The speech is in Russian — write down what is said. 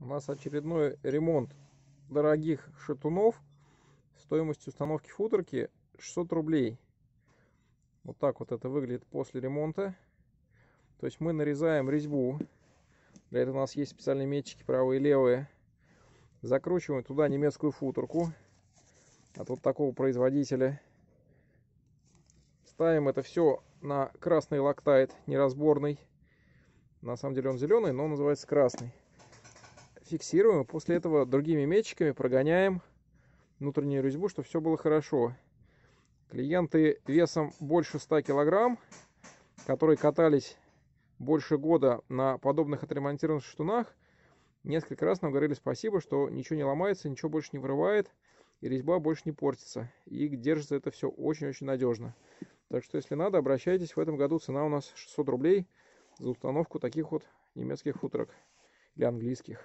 У нас очередной ремонт дорогих шатунов. Стоимость установки футерки 600 рублей. Вот так вот это выглядит после ремонта. То есть мы нарезаем резьбу. Для этого у нас есть специальные метчики правые и левые. Закручиваем туда немецкую футерку от вот такого производителя. Ставим это все на красный лактайт неразборный. На самом деле он зеленый, но он называется красный фиксируем, и после этого другими метчиками прогоняем внутреннюю резьбу, чтобы все было хорошо. Клиенты весом больше 100 килограмм, которые катались больше года на подобных отремонтированных штунах, несколько раз нам говорили спасибо, что ничего не ломается, ничего больше не вырывает, и резьба больше не портится. И держится это все очень-очень надежно. Так что, если надо, обращайтесь. В этом году цена у нас 600 рублей за установку таких вот немецких футрок или английских.